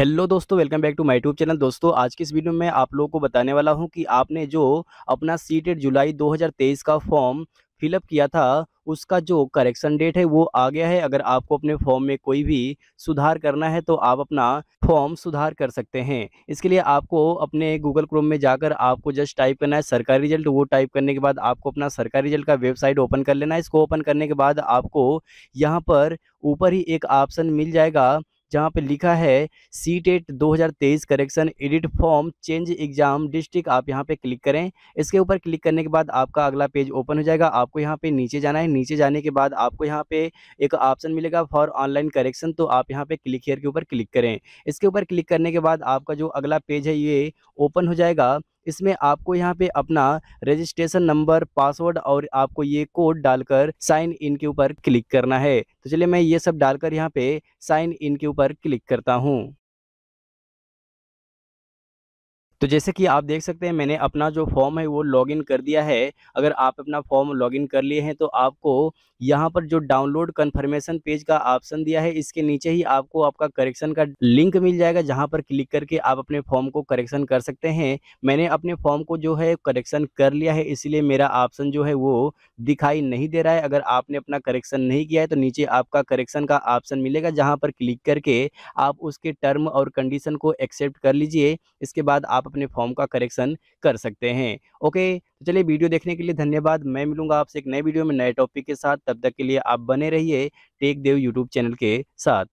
hello दोस्तों welcome back to my tube channel दोस्तों आज की इस वीडियो में आप लोगों को बताने वाला हूं कि आपने जो अपना सी डेट जुलाई 2023 का फॉर्म फिलअप किया था उसका जो करेक्शन डेट है वो आ गया है अगर आपको अपने फॉर्म में कोई भी सुधार करना है तो आप अपना फॉर्म सुधार कर सकते हैं इसके लिए आपको अपने गूगल क्रोम में जाकर आपको जस्ट टाइप करना है सरकारी रिजल्ट वो टाइप करने के बाद आपको अपना सरकारी रिजल्ट का वेबसाइट ओपन कर लेना है इसको ओपन करने के बाद आपको यहाँ पर ऊपर ही एक ऑप्शन मिल जाएगा जहाँ पे लिखा है सी टेट तेईस correction edit form change exam district आप यहाँ पे क्लिक करें इसके ऊपर क्लिक करने के बाद आपका अगला पेज ओपन हो जाएगा आपको यहाँ पे नीचे जाना है नीचे जाने के बाद आपको यहाँ पे एक ऑप्शन मिलेगा फॉर ऑनलाइन करेक्शन तो आप यहाँ पे क्लिक हेयर के ऊपर क्लिक करें इसके ऊपर क्लिक करने के बाद आपका जो अगला पेज है ये ओपन हो जाएगा इसमें आपको यहाँ पे अपना रजिस्ट्रेशन नंबर पासवर्ड और आपको ये कोड डालकर साइन इन के ऊपर क्लिक करना है तो चलिए मैं ये सब डालकर यहाँ पे साइन इन के ऊपर क्लिक करता हूँ तो जैसे कि आप देख सकते हैं मैंने अपना जो फॉर्म है वो लॉगिन कर दिया है अगर आप अपना फॉर्म लॉगिन कर लिए हैं तो आपको यहाँ पर जो डाउनलोड कन्फर्मेशन पेज का ऑप्शन दिया है इसके नीचे ही आपको आपका करेक्शन का लिंक मिल जाएगा जहाँ पर क्लिक करके आप अपने फॉर्म को करेक्शन कर सकते हैं मैंने अपने फॉर्म को जो है करेक्शन कर लिया है इसलिए मेरा ऑप्शन जो है वो दिखाई नहीं दे रहा है अगर आपने अपना करेक्शन नहीं किया है तो नीचे आपका करेक्शन का ऑप्शन मिलेगा जहाँ पर क्लिक करके आप उसके टर्म और कंडीशन को एक्सेप्ट कर लीजिए इसके बाद आप अपने फॉर्म का करेक्शन कर सकते हैं ओके तो चलिए वीडियो देखने के लिए धन्यवाद मैं मिलूंगा आपसे एक नए वीडियो में नए टॉपिक के साथ तब तक के लिए आप बने रहिए टेक देव यूट्यूब चैनल के साथ